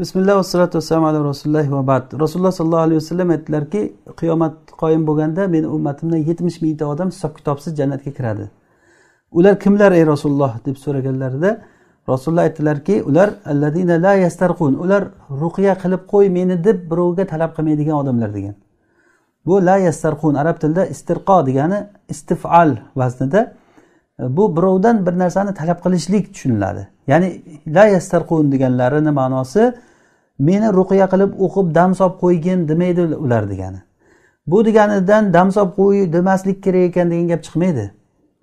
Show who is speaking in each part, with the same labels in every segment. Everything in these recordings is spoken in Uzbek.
Speaker 1: bismillah vassalotu vassalamu ala rasulillohi va bad rasululloh sollallohu alayhi vasallam aytdilarki qiyomat qoyim bo'lganda meni ummatimdan yetmish mingta odam hisob kitobsiz jannatga kiradi ular kimlar ey rasululloh deb so'raganlarida rasululloh aytdilarki ular alladina la yastarqun ular ruqya qilib qo'y meni deb birovga talab qilmaydigan odamlar degan bu la yastarqun arab tilida istirqo degani istifal vaznida bu birovdan bir narsani talab qilishlik tushuniladi ya'ni la yastarqun deganlarini ma'nosi meni ruqiya qilib o'qib dam solib qo'ygin demaydi ular degani bu deganidan dam solib qo'y demaslik kerak ekan degan gap chiqmaydi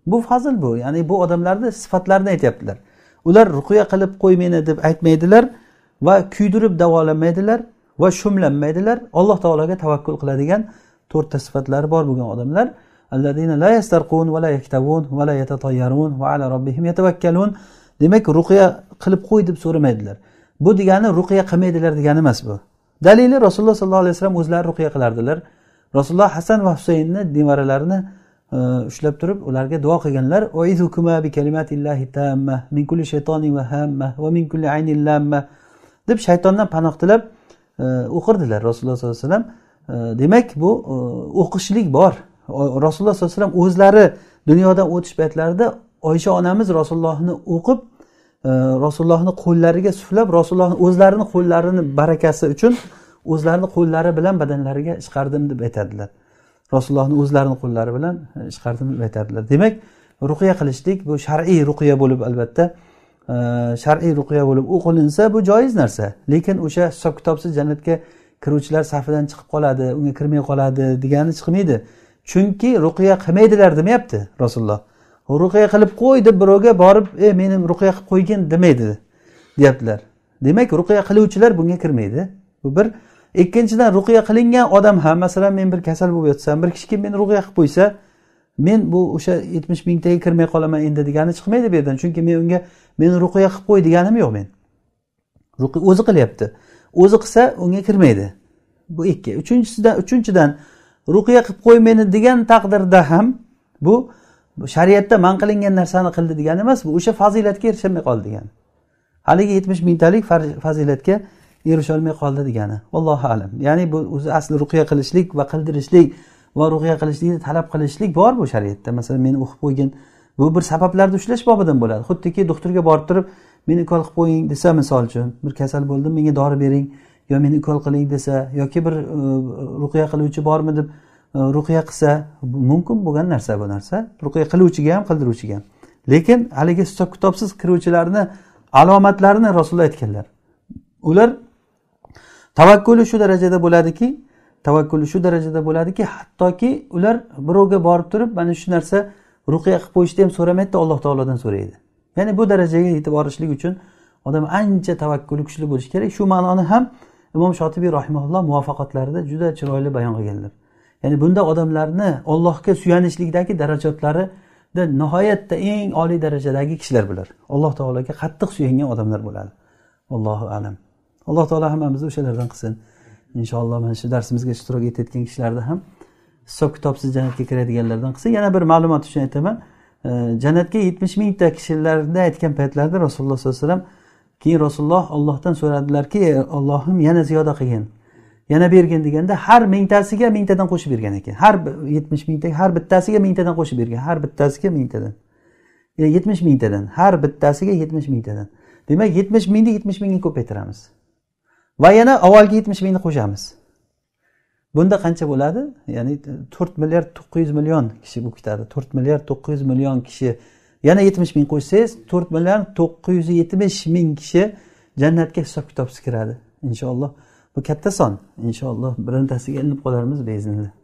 Speaker 1: bu fazil bu ya'ni bu odamlarni sifatlarini aytyaptilar ular ruqiya qilib qo'y meni deb aytmaydilar va kuydirib davolanmaydilar va shumlanmaydilar alloh taologa tavakkul qiladigan to'rtta sifatlari bor bo'lgan odamlar la va la yaktabun va la va ala robbihim yatavakkalun demak ruqiya qilib qo'y deb so'ramaydilar bu degani ruqiya qilmaydilar degani emas bu dalili rasululloh sollallohu alayhi vasallam o'zlari ruqiya qilardilar rasululloh hasan va husaynni nevaralarini e, ushlab turib ularga duo qilganlar min kulli hamma va min kulli lamma deb shaytondan panoh tilab e, o'qirdilar rasululloh sollallohu alayhi vasallam e, demak bu o'qishlik bor rasululloh sollallohu alayhi vasallam o'zlari dunyodan o'tish paytlarida oysha onamiz rasulullohni o'qib rasulullohni qo'llariga suflab rasulullohni o'zlarini qo'llarini barakasi uchun o'zlarini qo'llari bilan badanlariga ishqardim deb aytadilar rasulullohni o'zlarini qo'llari bilan e, ishqardim deb aytadilar demak ruqiya qilishlik bu shar'iy ruqiya bo'lib albatta e, shar'iy ruqiya bo'lib u qilinsa bu joiz narsa lekin o'sha hisob kitobsiz jannatga kiruvchilar safidan chiqib qoladi unga kirmay qoladi degani chiqmaydi chunki ruqiya qilmaydilar demayapti rasululloh ruqya qilib qo'y deb birovga borib e meni ruqya qilib qo'ygin demaydi deyaptilar demak ruqya qiluvchilar bunga kirmaydi bu bir ikkinchidan ruqya qilingan odam ham masalan men bir kasal bo'lib yotsam bir kishi kelib meni ruqya qilib qo'ysa men bu o'sha yetmish mingtaga kirmay qolaman endi degani chiqmaydi bu yerdan chunki men unga meni ruqya qilib qo'y deganim yo'q men o'zi qilyapti o'zi qilsa unga kirmaydi bu ikki uchinchisidan uchinchidan ruqya qilib qo'y meni degan taqdirda ham bu bu shariatda man qilingan narsani qildi degani emas bu o'sha fazilatga erishaolmay qoldi degani haligi yetmish mingtalik fazilatga erisholmay qoldi degani allohu alam ya'ni bu o'zi asli ruqya qilishlik va qildirishlik va ruqya qilishlikni talab qilishlik bor bu shariatda masalan meni o'qib qo'ygin bu bir sabablarni ushlash bobidan bo'ladi xuddiki doktorga borib turib meni ukol qilib qo'ying desa misol uchun bir kasal bo'ldim menga dori bering yo meni ukol qiling desa yoki bir e, ruqya qiluvchi bormi deb Э, ruqya qilsa mumkin bo'lgan narsa bu narsa ruqya qiluvchiga ham qildiruvchiga ham lekin haligi hisob kitobsiz kiruvchilarni alomatlarini rasululloh aytganlar ular tavakkuli shu darajada bo'ladiki tavakkuli shu darajada bo'ladiki hattoki ular birovga borib turib mana shu narsa ruqiya qilib qo'yishni ham so'ramaydida alloh taolodan so'raydi ya'ni bu darajaga yetib borishlik uchun odam ancha tavakkuli kuchli bo'lishi kerak shu ma'noni ham imom shotibiy rahimaulloh muvaffaqotlarida juda chiroyli bayon qilganlar ya'ni bunda odamlarni ollohga suyanishlikdagi darajatlarida nihoyatda eng oliy darajadagi kishilar bular alloh taologa qattiq suyangan odamlar bo'ladi allohu alam alloh taolo hammamizni o'shalardan qilsin inshaalloh mana shu darsimizga ishtirok etayotgan kishilarni ham hisob kitobsiz jannatga kiradiganlardan qilsin yana bir ma'lumot uchun aytaman jannatga yetmish mingta kishilarni aytgan paytlarida rasululloh sollallohu alayhi vasallam keyin rasululloh ollohdan so'radilarki ollohim yana ziyoda qilgin yana bergin deganda har mingtasiga mingtadan qo'shib bergan ekan har yetmish mingta har bittasiga mingtadan qo'shib bergan har bittasiga mingtadan e, yetmish mingtadan har bittasiga yetmish mingtadan demak yetmish mingni yetmish mingga ko'paytiramiz va yana avvalgi yetmish mingni qo'shamiz bunda qancha bo'ladi ya'ni to'rt milliard to'qqiz yuz million kishi bo'lib ketadi to'rt milliard to'qqiz yuz million kishi yana yetmish ming qo'shsangiz to'rt milliard to'qqiz yuz yetmish ming kishi jannatga hisob kitobsiz kiradi inshaalloh bu katta son inshaalloh birontasiga ilinib qolarmiz beiznillah